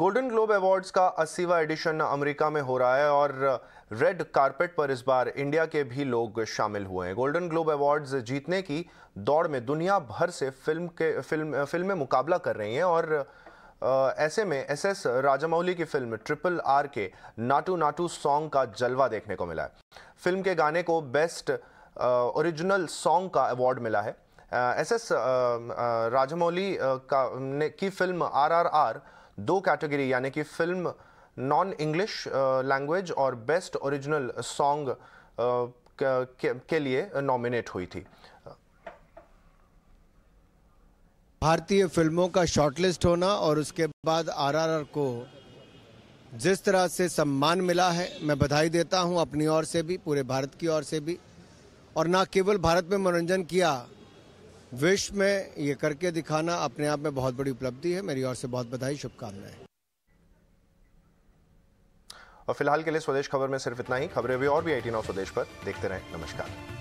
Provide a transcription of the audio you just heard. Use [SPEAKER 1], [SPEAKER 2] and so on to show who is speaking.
[SPEAKER 1] golden globe awards का अस्सीवा addition America में हो रहा है और रेड कारपेट पर इस बार इंडिया के भी लोग शामिल हुए हैं गोल्डन ग्लोब अवार्ड्स जीतने की दौड़ में दुनिया भर से फिल्म के फिल्म फिल्में मुकाबला कर रही हैं और ऐसे में एस एस राजामौली की फिल्म ट्रिपल आर के नाटू नाटू सॉन्ग का जलवा देखने को मिला है फिल्म के गाने को बेस्ट ओरिजिनल सॉन्ग का अवार्ड मिला है एस एस राजामौली का ने की फिल्म आर आर आर दो कैटेगरी यानी कि फिल्म नॉन इंग्लिश लैंग्वेज और बेस्ट ओरिजिनल सॉन्ग के लिए नॉमिनेट हुई थी
[SPEAKER 2] भारतीय फिल्मों का शॉर्टलिस्ट होना और उसके बाद आरआरआर को जिस तरह से सम्मान मिला है मैं बधाई देता हूं अपनी ओर से भी पूरे भारत की ओर से भी और ना केवल भारत में मनोरंजन किया विश्व में ये करके दिखाना अपने आप में बहुत बड़ी उपलब्धि है मेरी ओर से बहुत बधाई शुभकामनाएं
[SPEAKER 1] और फिलहाल के लिए स्वदेश खबर में सिर्फ इतना ही खबरें भी और भी आई टी नाउ स्वदेश पर देखते रहें नमस्कार